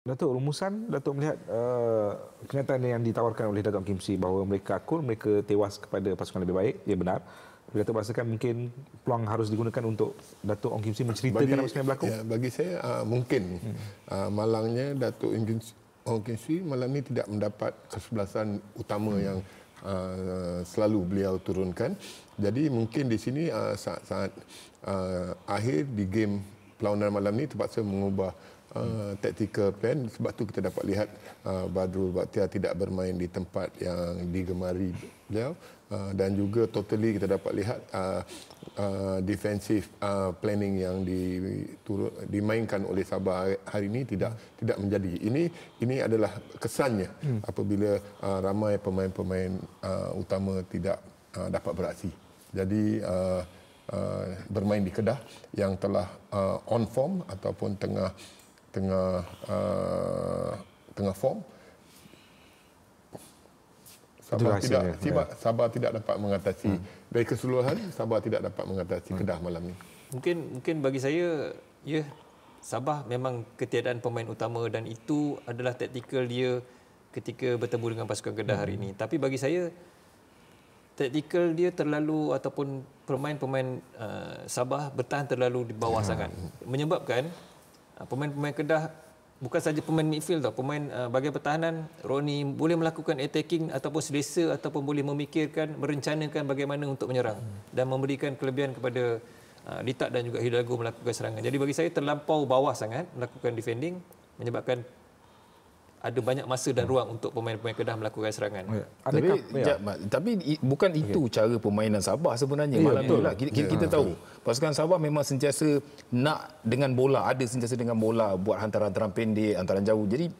Datuk rumusan Datuk melihat uh, kenyataan yang ditawarkan oleh Datuk Kim Si bahawa mereka akul mereka tewas kepada pasukan lebih baik ya benar bila terbahasakan mungkin peluang harus digunakan untuk Datuk Ong Kim Si menceritakan bagi, apa yang berlaku? Ya, bagi saya uh, mungkin hmm. uh, malangnya Datuk Ong Kim, si, Ong Kim Si malam ini tidak mendapat kesebelasan utama hmm. yang uh, selalu beliau turunkan. Jadi mungkin di sini uh, saat, saat uh, akhir di game pelawanan malam ini terpaksa mengubah uh, tactical plan sebab tu kita dapat lihat uh, Badrul Baktia tidak bermain di tempat yang digemari beliau Uh, dan juga totally kita dapat lihat uh, uh, defensive uh, planning yang di, turu, dimainkan oleh Sabah hari, hari ini tidak hmm. tidak menjadi. Ini ini adalah kesannya hmm. apabila uh, ramai pemain-pemain uh, utama tidak uh, dapat beraksi. Jadi uh, uh, bermain di Kedah yang telah uh, on form ataupun tengah uh, tengah uh, tengah form Sabah Itu tidak Sabah ya. sabar tidak dapat mengatasi hmm. dari keseluruhan Sabah tidak dapat mengatasi hmm. kedah malam ni mungkin mungkin bagi saya ya sabah memang ketiadaan pemain utama dan itu adalah taktikal dia ketika bertemu dengan pasukan kedah hmm. hari ini tapi bagi saya taktikal dia terlalu ataupun pemain-pemain uh, sabah bertahan terlalu di bawah hmm. sangat menyebabkan pemain-pemain ah, Kedah bukan saja pemain midfield tau pemain uh, ah, bagian pertahanan Roni boleh melakukan attacking ataupun selesa ataupun boleh memikirkan merencanakan bagaimana untuk menyerang hmm. dan memberikan kelebihan kepada uh, ah, Litak dan juga Hidalgo melakukan serangan jadi bagi saya terlampau bawah sangat melakukan defending menyebabkan ada banyak masa dan ruang untuk pemain-pemain Kedah melakukan serangan. Tapi, ya. tapi ya. bukan ya. itu okay. cara permainan Sabah sebenarnya. Ya, Malam lah. ya. kita, kita ya. tahu. Pasukan Sabah memang sentiasa nak dengan bola, ada sentiasa dengan bola buat hantaran-hantaran pendek, hantaran jauh. Jadi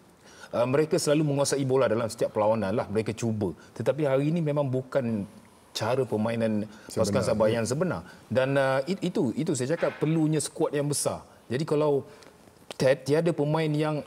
uh, mereka selalu menguasai bola dalam setiap perlawanan lah. Mereka cuba. Tetapi hari ini memang bukan cara permainan sebenar. pasukan Sabah ya. yang sebenar. Dan uh, itu itu saya cakap perlunya skuad yang besar. Jadi kalau tiada pemain yang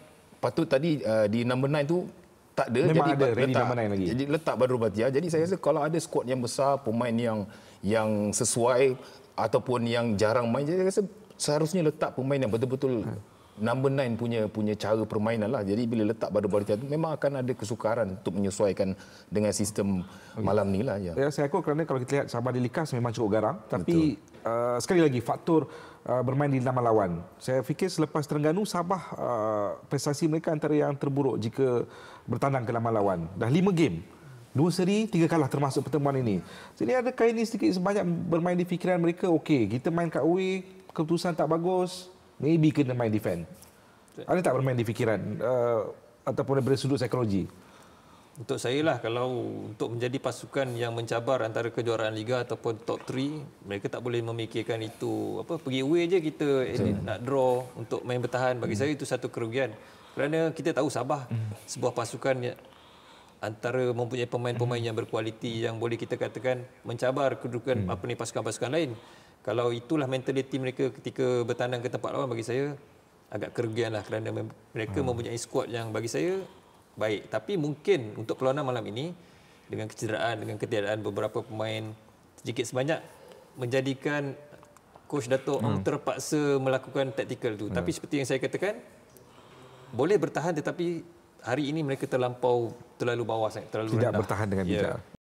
patut tadi uh, di number 9 tu tak ada Memang jadi ada letak, lagi. jadi letak Badrul Batia ya. jadi saya rasa kalau ada skuad yang besar pemain yang yang sesuai ataupun yang jarang main saya rasa seharusnya letak pemain yang betul-betul ha number nine punya punya cara permainan lah. Jadi bila letak baru-baru itu memang akan ada kesukaran untuk menyesuaikan dengan sistem okay. malam ni lah. Ya. ya. saya aku kerana kalau kita lihat Sabah di Likas memang cukup garang. Tapi uh, sekali lagi faktor uh, bermain di nama lawan. Saya fikir selepas Terengganu, Sabah uh, prestasi mereka antara yang terburuk jika bertandang ke nama lawan. Dah lima game. Dua seri, tiga kalah termasuk pertemuan ini. Jadi adakah ini sedikit sebanyak bermain di fikiran mereka? Okey, kita main kat away, keputusan tak bagus, Maybe kena main defend. Ada tak bermain di fikiran uh, ataupun daripada sudut psikologi? Untuk saya lah kalau untuk menjadi pasukan yang mencabar antara kejuaraan liga ataupun top 3, mereka tak boleh memikirkan itu apa pergi away aja kita edit, eh, nak draw untuk main bertahan bagi hmm. saya itu satu kerugian. Kerana kita tahu Sabah hmm. sebuah pasukan yang antara mempunyai pemain-pemain hmm. yang berkualiti yang boleh kita katakan mencabar kedudukan hmm. apa ni pasukan-pasukan lain kalau itulah mentaliti mereka ketika bertandang ke tempat lawan bagi saya agak kerugianlah kerana mereka hmm. mempunyai skuad yang bagi saya baik tapi mungkin untuk peluang malam ini dengan kecederaan dengan ketiadaan beberapa pemain sedikit sebanyak menjadikan coach Datuk hmm. terpaksa melakukan taktikal tu hmm. tapi seperti yang saya katakan boleh bertahan tetapi hari ini mereka terlampau terlalu bawah sangat terlalu tidak rendah. bertahan dengan bijak yeah.